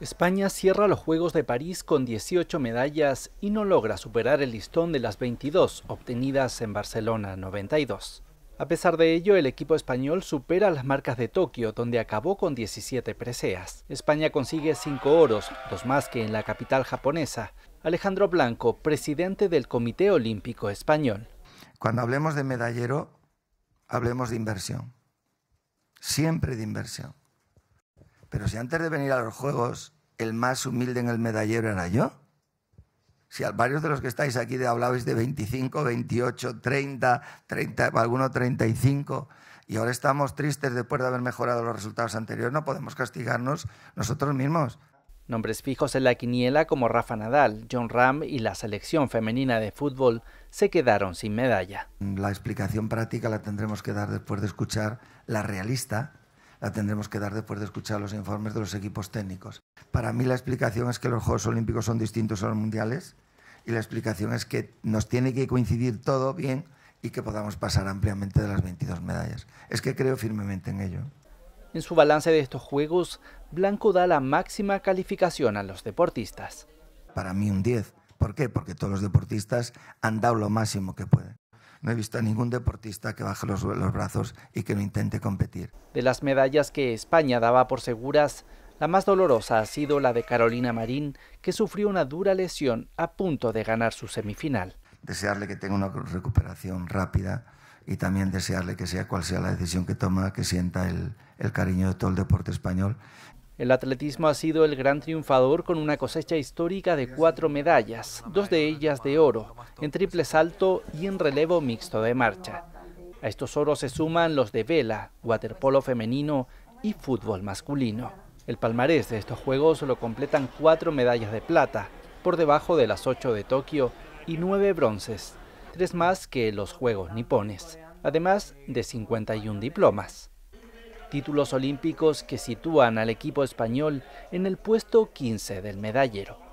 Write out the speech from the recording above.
España cierra los Juegos de París con 18 medallas y no logra superar el listón de las 22 obtenidas en Barcelona 92. A pesar de ello, el equipo español supera las marcas de Tokio, donde acabó con 17 preseas. España consigue 5 oros, dos más que en la capital japonesa. Alejandro Blanco, presidente del Comité Olímpico Español. Cuando hablemos de medallero, hablemos de inversión. Siempre de inversión. Pero si antes de venir a los Juegos el más humilde en el medallero era yo. Si varios de los que estáis aquí de, hablabais de 25, 28, 30, 30, alguno 35, y ahora estamos tristes después de haber mejorado los resultados anteriores, no podemos castigarnos nosotros mismos. Nombres fijos en la quiniela como Rafa Nadal, John Ram y la selección femenina de fútbol se quedaron sin medalla. La explicación práctica la tendremos que dar después de escuchar la realista, la tendremos que dar después de escuchar los informes de los equipos técnicos. Para mí la explicación es que los Juegos Olímpicos son distintos a los mundiales y la explicación es que nos tiene que coincidir todo bien y que podamos pasar ampliamente de las 22 medallas. Es que creo firmemente en ello. En su balance de estos Juegos, Blanco da la máxima calificación a los deportistas. Para mí un 10. ¿Por qué? Porque todos los deportistas han dado lo máximo que pueden no he visto a ningún deportista que baje los, brazos y que no intente competir. De las medallas que España daba por seguras, la más dolorosa ha sido la de Carolina Marín, que sufrió una dura lesión a punto de ganar su semifinal. Desearle que tenga una recuperación rápida y también desearle que sea cual sea la decisión que toma, que sienta el cariño de todo el deporte español el atletismo ha sido el gran triunfador con una cosecha histórica de cuatro medallas, dos de ellas de oro, en triple salto y en relevo mixto de marcha. A estos oros se suman los de vela, waterpolo femenino y fútbol masculino. El palmarés de estos Juegos lo completan cuatro medallas de plata, por debajo de las ocho de Tokio, y nueve bronces, tres más que los Juegos nipones, además de 51 diplomas títulos olímpicos que sitúan al equipo español en el puesto 15 del medallero.